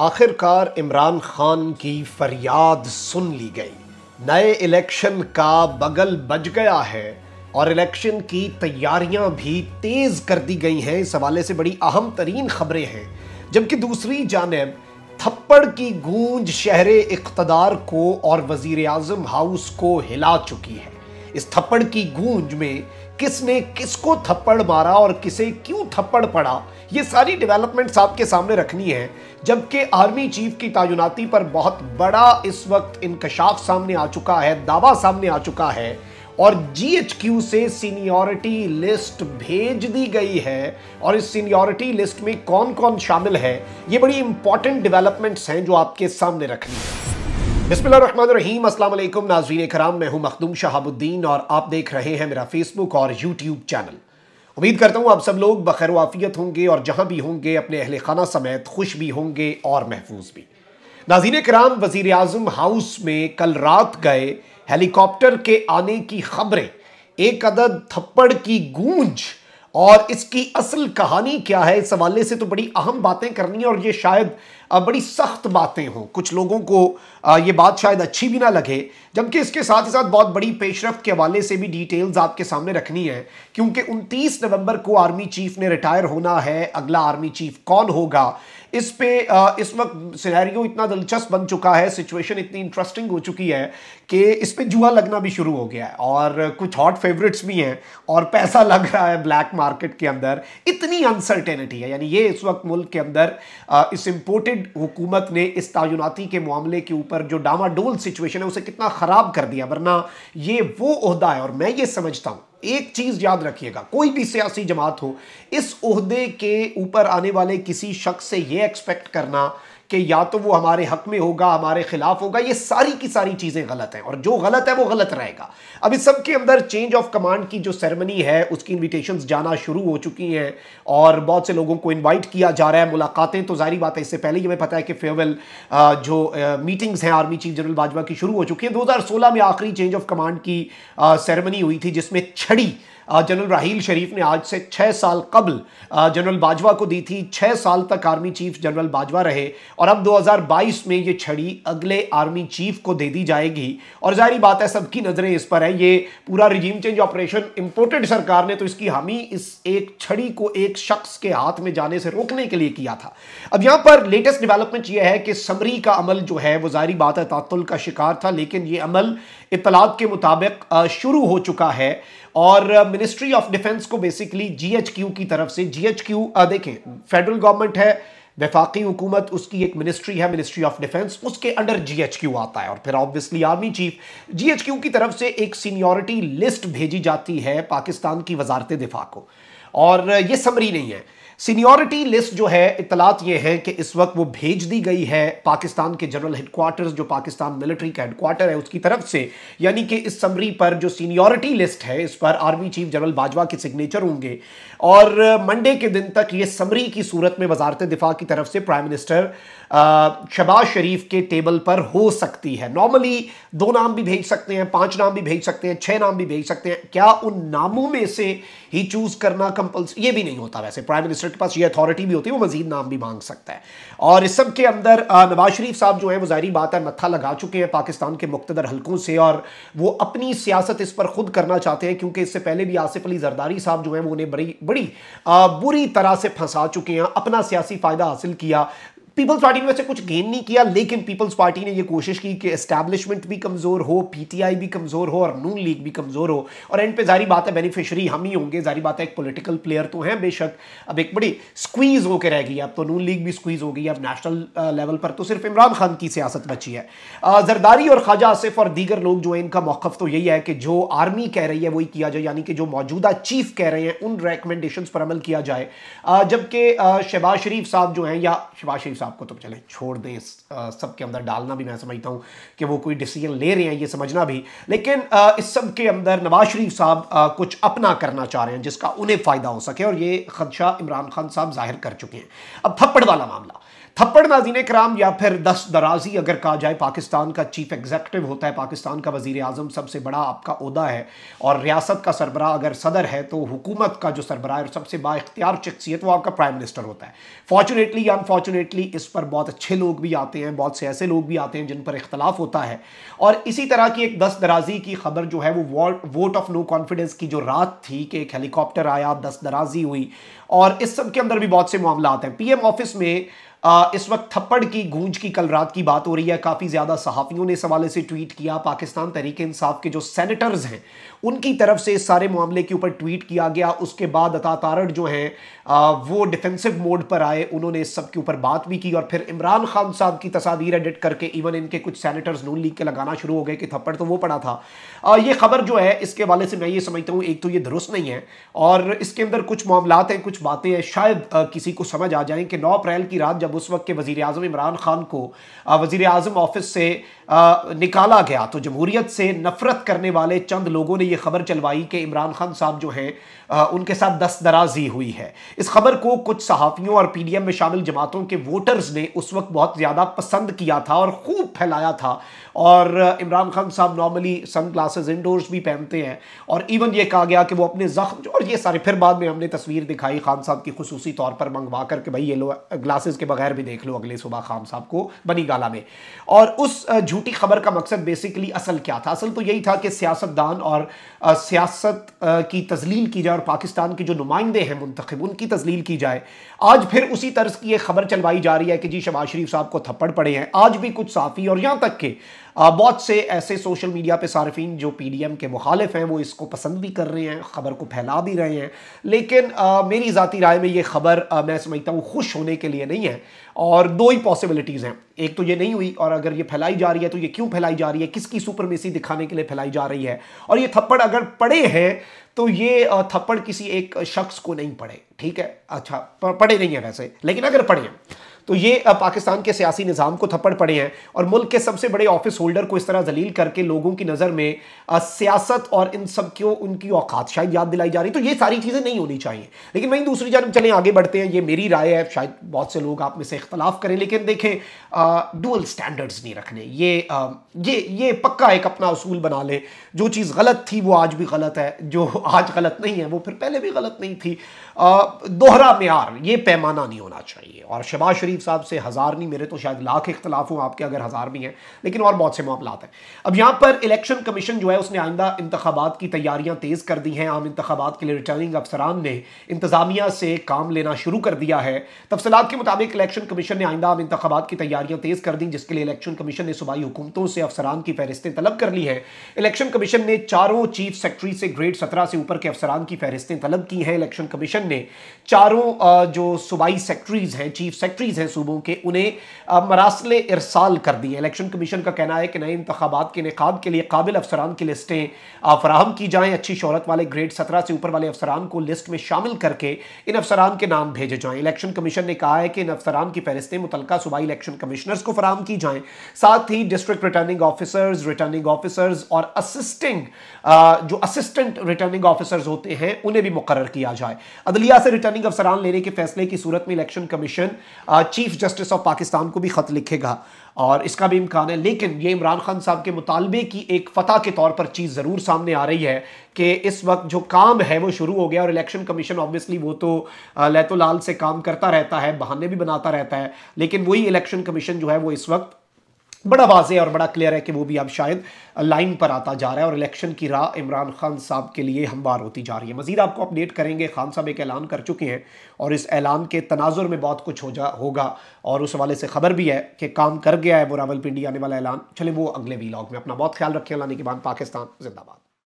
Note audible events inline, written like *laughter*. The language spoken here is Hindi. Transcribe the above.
आखिरकार इमरान खान की फरियाद सुन ली गई नए इलेक्शन का बगल बज गया है और इलेक्शन की तैयारियां भी तेज़ कर दी गई हैं इस हवाले से बड़ी अहम तरीन खबरें हैं जबकि दूसरी जानब थप्पड़ की गूंज शहर इकतदार को और वजीर अजम हाउस को हिला चुकी है इस थप्पड़ की गूंज में किसने किसको थप्पड़ मारा और किसे क्यों थप्पड़ पड़ा ये सारी डेवलपमेंट्स आपके सामने रखनी है जबकि आर्मी चीफ की तायुनाती पर बहुत बड़ा इस वक्त इंकशाफ सामने आ चुका है दावा सामने आ चुका है और जी से सीनियोरिटी लिस्ट भेज दी गई है और इस सीनियोरिटी लिस्ट में कौन कौन शामिल है ये बड़ी इंपॉर्टेंट डेवलपमेंट्स हैं जो आपके सामने रखनी है बिस्मिल्लाम नाजीन नाजरीन कराम मैं हूं मखदूम शहाबुद्दीन और आप देख रहे हैं मेरा फेसबुक और यूट्यूब चैनल उम्मीद करता हूं आप सब लोग बखैर वाफियत होंगे और जहां भी होंगे अपने अहल खाना समेत खुश भी होंगे और महफूज भी नाजीन कराम वज़ी अजम हाउस में कल रात गए हेलीकॉप्टर के आने की खबरें एक अदद थप्पड़ की गूंज और इसकी असल कहानी क्या है इस हवाले से तो बड़ी अहम बातें करनी है और ये शायद बड़ी सख्त बातें हों कुछ लोगों को ये बात शायद अच्छी भी ना लगे जबकि इसके साथ ही साथ बहुत बड़ी पेशरफ के हवाले से भी डिटेल्स आपके सामने रखनी है क्योंकि 29 नवंबर को आर्मी चीफ ने रिटायर होना है अगला आर्मी चीफ कौन होगा इस पे इस वक्त सिनेरियो इतना दिलचस्प बन चुका है सिचुएशन इतनी इंटरेस्टिंग हो चुकी है कि इस पे जुआ लगना भी शुरू हो गया है और कुछ हॉट फेवरेट्स भी हैं और पैसा *laughs* लग रहा है ब्लैक मार्केट के अंदर इतनी अनसर्टेनिटी है यानी ये इस वक्त मुल्क के अंदर इस इम्पोर्टेड हुकूमत ने इस तयनती के मामले के ऊपर जो डामाडोल सिचुएशन है उसे कितना ख़राब कर दिया वरना ये वो अहदा है और मैं ये समझता हूँ एक चीज़ याद रखिएगा कोई भी सियासी जमात हो इस अहदे के ऊपर आने वाले किसी शख्स से यह एक्सपेक्ट करना कि या तो वो हमारे हक में होगा हमारे खिलाफ होगा ये सारी की सारी चीज़ें गलत हैं और जो गलत है वो गलत रहेगा अब इस सब के अंदर चेंज ऑफ कमांड की जो सेरेमनी है उसकी इन्विटेशन जाना शुरू हो चुकी हैं और बहुत से लोगों को इन्वाइट किया जा रहा है मुलाकातें तो जारी बात है इससे पहले ही हमें पता है कि फेयरवेल जो मीटिंग्स हैं आर्मी चीफ जनरल बाजवा की शुरू हो चुकी है दो में आखिरी चेंज ऑफ कमांड की सेरेमनी हुई थी जिसमें छड़ी जनरल राहील शरीफ ने आज से छः साल कबल जनरल बाजवा को दी थी छः साल तक आर्मी चीफ जनरल बाजवा रहे और अब 2022 में ये छड़ी अगले आर्मी चीफ को दे दी जाएगी और जाहिर बात है सबकी नज़रें इस पर है ये पूरा रिजीम चेंज ऑपरेशन इम्पोर्टेड सरकार ने तो इसकी हामी इस एक छड़ी को एक शख्स के हाथ में जाने से रोकने के लिए किया था अब यहाँ पर लेटेस्ट डेवलपमेंट यह है कि समरी का अमल जो है वो जारी बात है तातुल का शिकार था लेकिन ये अमल इतलात के मुताबिक शुरू हो चुका है और मिनिस्ट्री ऑफ डिफेंस को बेसिकली जीएचक्यू की तरफ से जीएचक्यू देखें फेडरल गवर्नमेंट है वफाकी हुकूमत उसकी एक मिनिस्ट्री है मिनिस्ट्री ऑफ डिफेंस उसके अंडर जीएचक्यू आता है और फिर ऑब्वियसली आर्मी चीफ जीएचक्यू की तरफ से एक सीनियोरिटी लिस्ट भेजी जाती है पाकिस्तान की वजारत दिफा को और ये समरी नहीं है सीनियोरिटी लिस्ट जो है इतलात ये है कि इस वक्त वो भेज दी गई है पाकिस्तान के जनरल हेडक्वार्टर्स जो पाकिस्तान मिलिट्री का हेडक्वार्टर है उसकी तरफ से यानी कि इस समरी पर जो सीनियोरिटी लिस्ट है इस पर आर्मी चीफ जनरल बाजवा के सिग्नेचर होंगे और मंडे uh, के दिन तक ये समरी की सूरत में वजारत दिफा की तरफ से प्राइम मिनिस्टर शबाज शरीफ के टेबल पर हो सकती है नॉर्मली दो नाम भी भेज सकते हैं पाँच नाम भी भेज सकते हैं छः नाम भी भेज सकते हैं क्या उन नामों में से ही चूज करना कंपल्स ये भी नहीं होता वैसे प्राइम मिनिस्टर के पास ये अथॉरिटी भी होती है वो मजीद नाम भी मांग सकता है और इस सब के अंदर नवाज शरीफ साहब जो है वो जाहरी बात है मत्था लगा चुके हैं पाकिस्तान के मुख्तर हलकों से और वो अपनी सियासत इस पर खुद करना चाहते हैं क्योंकि इससे पहले भी आसिफ अली जरदारी साहब जो है वो उन्हें बड़ी बड़ी बुरी तरह से फंसा चुके हैं अपना सियासी फ़ायदा हासिल किया पीपल्स पार्टी ने वैसे कुछ गेन नहीं किया लेकिन पीपल्स पार्टी ने यह कोशिश की कि एस्टैब्लिशमेंट भी कमजोर हो पीटीआई भी कमजोर हो और नून लीग भी कमजोर हो और एंड पे जारी बात है बेनिफिशियरी हम ही होंगे जारी बात है एक पॉलिटिकल प्लेयर तो हैं बेशक अब एक बड़ी स्क्वीज होकर रह गई अब तो नून लीग भी स्क्वीज हो गई अब नेशनल लेवल पर तो सिर्फ इमरान खान की सियासत बची है जरदारी और ख्वाजा आसिफ और दीगर लोग जो है इनका मौकफ तो यही है कि जो आर्मी कह रही है वही किया जाए यानी कि जो मौजूदा चीफ कह रहे हैं उन रिकमेंडेशन पर अमल किया जाए जबकि शहबाज शरीफ साहब जो है या शहबाज शरीफ साहब को तो चले छोड़ दें सबके सब के अंदर डालना भी मैं समझता हूँ कि वो कोई डिसीजन ले रहे हैं ये समझना भी लेकिन इस सब के अंदर नवाज शरीफ साहब कुछ अपना करना चाह रहे हैं जिसका उन्हें फ़ायदा हो सके और ये खदशा इमरान खान साहब जाहिर कर चुके हैं अब थप्पड़ वाला मामला थप्पड़ नाजीन कराम या फिर दस दराजी अगर कहा जाए पाकिस्तान का चीफ एग्जेक्टिव होता है पाकिस्तान का वजीर अजम सबसे बड़ा आपका अहदा है और रियासत का सरबरा अगर सदर है तो हुकूमत का जो सरबरा है और सबसे बाख्तियार शख्सियत वो आपका प्राइम मिनिस्टर होता है फॉर्चुनेटली या अनफॉर्चुनेटली इस पर बहुत अच्छे लोग भी आते हैं बहुत से ऐसे लोग भी आते हैं जिन पर इख्तलाफ होता है और इसी तरह की एक दस दराजी की खबर जो है वो वोट ऑफ नो कॉन्फिडेंस की जो रात थी कि एक हेलीकॉप्टर आया दस दराजी हुई और इस सब के अंदर भी बहुत से मामला आते हैं पीएम ऑफिस में इस वक्त थप्पड़ की गूंज की कल रात की बात हो रही है काफ़ी ज़्यादा सहाफ़ियों ने इस हवाले से ट्वीट किया पाकिस्तान तहरीक इंसाफ के जो सेनेटर्स हैं उनकी तरफ से इस सारे मामले के ऊपर ट्वीट किया गया उसके बाद अता जो हैं वो डिफेंसिव मोड पर आए उन्होंने इस सब के ऊपर बात भी की और फिर इमरान खान साहब की तस्वीर एडिट करके इवन इनके कुछ सैनिटर्स नून लीग के लगाना शुरू हो गए कि थप्पड़ तो वो पड़ा था आ, ये खबर जो है इसके हवाले से मैं ये समझता हूँ एक तो ये दुरुस्त नहीं है और इसके अंदर कुछ मामला हैं कुछ बातें हैं शायद किसी को समझ आ जाएँ कि नौ अप्रैल की रात जब जब उस वक्त के वजीर अजम इमरान खान को वज़ी अजम ऑफिस से निकाला गया तो जमहूरीत से नफ़रत करने वाले चंद लोगों ने यह खबर चलवाई कि इमरान खान साहब जो हैं उनके साथ दस दराजी हुई है इस खबर को कुछ सहाफ़ियों और पी डी एम में शामिल जमातों के वोटर्स ने उस वक्त बहुत ज़्यादा पसंद किया था और खूब फैलाया था और इमरान खान साहब नॉर्मली सन ग्लासेज इंडोर्स भी पहनते हैं और इवन ये कहा गया कि वो अपने ज़ख्म और ये सारे फिर बाद में हमने तस्वीर दिखाई खान साहब की खसूसी तौर पर मंगवा कर भाई ये लो ग्लासेस के बगैर बगैर भी देख लो अगले सुबह खाम साहब को बनी गाला में और उस झूठी खबर का मकसद बेसिकली असल क्या था असल तो यही था कि सियासतदान और सियासत की तजलील की जाए और पाकिस्तान के जो नुमाइंदे हैं मुंतखब उनकी तजलील की जाए आज फिर उसी तर्ज की यह खबर चलवाई जा रही है कि जी शबाज शरीफ साहब को थप्पड़ पड़े हैं आज भी कुछ साफ़ी और यहाँ तक के बहुत से ऐसे सोशल मीडिया पे सार्फिन जो पीडीएम के मुखालिफ हैं वो इसको पसंद भी कर रहे हैं ख़बर को फैला भी रहे हैं लेकिन आ, मेरी ज़ाती राय में ये खबर मैं समझता हूँ खुश होने के लिए नहीं है और दो ही पॉसिबिलिटीज़ हैं एक तो ये नहीं हुई और अगर ये फैलाई जा रही है तो ये क्यों फैलाई जा रही है किसकी सुपरमेसी दिखाने के लिए फैलाई जा रही है और ये थप्पड़ अगर पड़े हैं तो ये थप्पड़ किसी एक शख्स को नहीं पड़े ठीक है अच्छा पड़े नहीं है वैसे लेकिन अगर पड़े हैं तो ये पाकिस्तान के सियासी निज़ाम को थप्पड़ पड़े हैं और मुल्क के सबसे बड़े ऑफिस होल्डर को इस तरह जलील करके लोगों की नज़र में सियासत और इन सब क्यों उनकी औकात शायद याद दिलाई जा रही तो ये सारी चीज़ें नहीं होनी चाहिए लेकिन वहीं दूसरी जानब चलें आगे बढ़ते हैं ये मेरी राय है शायद बहुत से लोग आप में से इख्तलाफ करें लेकिन देखें डूल स्टैंडर्ड्स नहीं रखने ये ये ये पक्का एक अपना असूल बना लें जो चीज़ गलत थी वो आज भी गलत है जो आज गलत नहीं है वो फिर पहले भी गलत नहीं थी दोहरा मैार ये पैमाना नहीं होना चाहिए और शबाज शरीफ शरीफ साहब से हज़ार नहीं मेरे तो शायद लाख इख्तलाफ हूँ आपके अगर हज़ार भी हैं लेकिन और बहुत से मामला हैं अब यहाँ पर इलेक्शन कमीशन जो है उसने आइंदा इंतबात की तैयारियाँ तेज़ कर दी हैं आम इंतबात के लिए रिटर्निंग अफसरान ने इंतज़ामिया से काम लेना शुरू कर दिया है तफसलत के मुताबिक इलेक्शन कमीशन ने आइंदा आम इंतबात की तैयारियाँ तेज़ कर दी जिसके लिए इलेक्शन कमीशन ने सूबाई हुकूमतों से अफसरान की फहरिस्तें तलब कर ली हैं इलेक्शन कमीशन ने चारों चीफ सेक्रेटरी से ग्रेड सत्रह से ऊपर के अफसरान की फहरिस्तें तलब की हैं इलेक्शन कमीशन ने चारों जो सूबाई सेक्रेटरीज हैं चीफ सेक्रेटरीज हैं सूबों के उन्हें मरासले इरसाल कर दिए इलेक्शन कमीशन का कहना है कि नए इंतबात के इनकाद के लिए काबिल अफसरान की लिस्टें फराहम की जाएँ अच्छी शहरत वाले ग्रेड सत्रह से ऊपर वाले अफसरान को लिस्ट में शामिल करके इन अफसरान के नाम भेजे जाएँ इलेक्शन कमीशन ने कहा है कि इन अफसरान की फहरिस्तें मुतल सूबाई इलेक्शन कमिश्नर्स को फराम की जाएँ साथ ही district returning officers returning officers और असिस्टिंग जो असिस्टेंट रिटर्निंग ऑफिसर्स होते हैं उन्हें भी मुकर किया जाए अदलिया से रिटर्निंग अफसरान लेने के फैसले की सूरत में election commission chief justice of Pakistan को भी ख़त लिखेगा और इसका भी इम्कान है लेकिन ये इमरान खान साहब के मुतालबे की एक फ़तह के तौर पर चीज़ ज़रूर सामने आ रही है कि इस वक्त जो काम है वो शुरू हो गया और इलेक्शन कमीशन ऑब्वियसली वो तो लैतोलाल से काम करता रहता है बहाने भी बनाता रहता है लेकिन वही इलेक्शन कमीशन जो है वो इस वक्त बड़ा वाजह और बड़ा क्लियर है कि वो भी अब शायद लाइन पर आता जा रहा है और इलेक्शन की राह इमरान खान साहब के लिए हमवार होती जा रही है मजीद आपको अपडेट करेंगे खान साहब एक ऐलान कर चुके हैं और इस ऐलान के तनाजुर में बहुत कुछ हो जा होगा और उस हवाले से खबर भी है कि काम कर गया है वो पिंडी आने वाला ऐलान चले वो अगले वीलॉग में अपना बहुत ख्याल रखें लाने के बाद पाकिस्तान जिंदाबाद